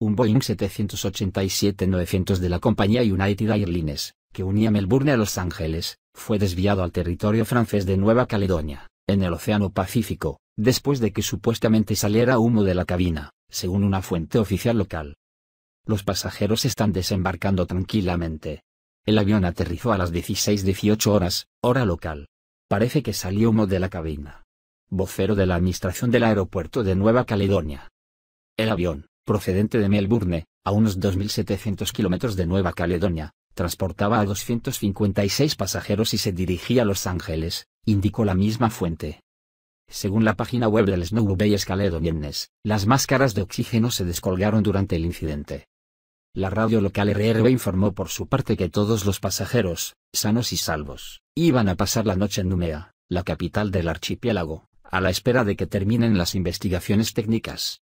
un Boeing 787-900 de la compañía United Airlines, que unía Melbourne a Los Ángeles, fue desviado al territorio francés de Nueva Caledonia, en el Océano Pacífico, después de que supuestamente saliera humo de la cabina, según una fuente oficial local. Los pasajeros están desembarcando tranquilamente. El avión aterrizó a las 16.18 horas, hora local. Parece que salió humo de la cabina. Vocero de la Administración del Aeropuerto de Nueva Caledonia. El avión, procedente de Melbourne, a unos 2.700 kilómetros de Nueva Caledonia, transportaba a 256 pasajeros y se dirigía a Los Ángeles, indicó la misma fuente. Según la página web del Bay Caledoniennes, las máscaras de oxígeno se descolgaron durante el incidente. La radio local RRB informó por su parte que todos los pasajeros, sanos y salvos, iban a pasar la noche en Numea, la capital del archipiélago, a la espera de que terminen las investigaciones técnicas.